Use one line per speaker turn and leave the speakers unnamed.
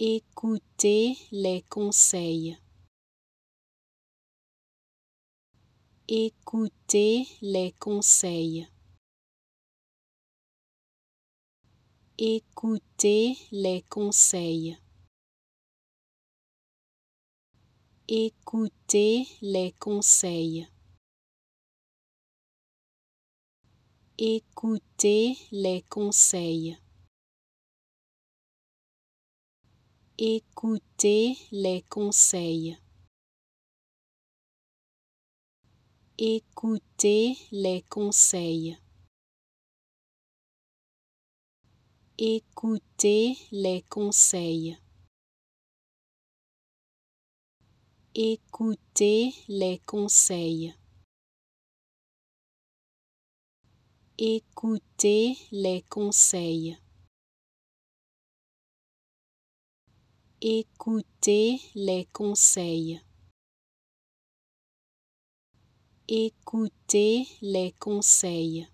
Écoutez les conseils. Écoutez les conseils. Écoutez les conseils. Écoutez les conseils. Écoutez les conseils. Écoutez les conseils. Écoutez les conseils. Écoutez les conseils. Écoutez les conseils. Écoutez les conseils. Écoutez les conseils. Écoutez les conseils.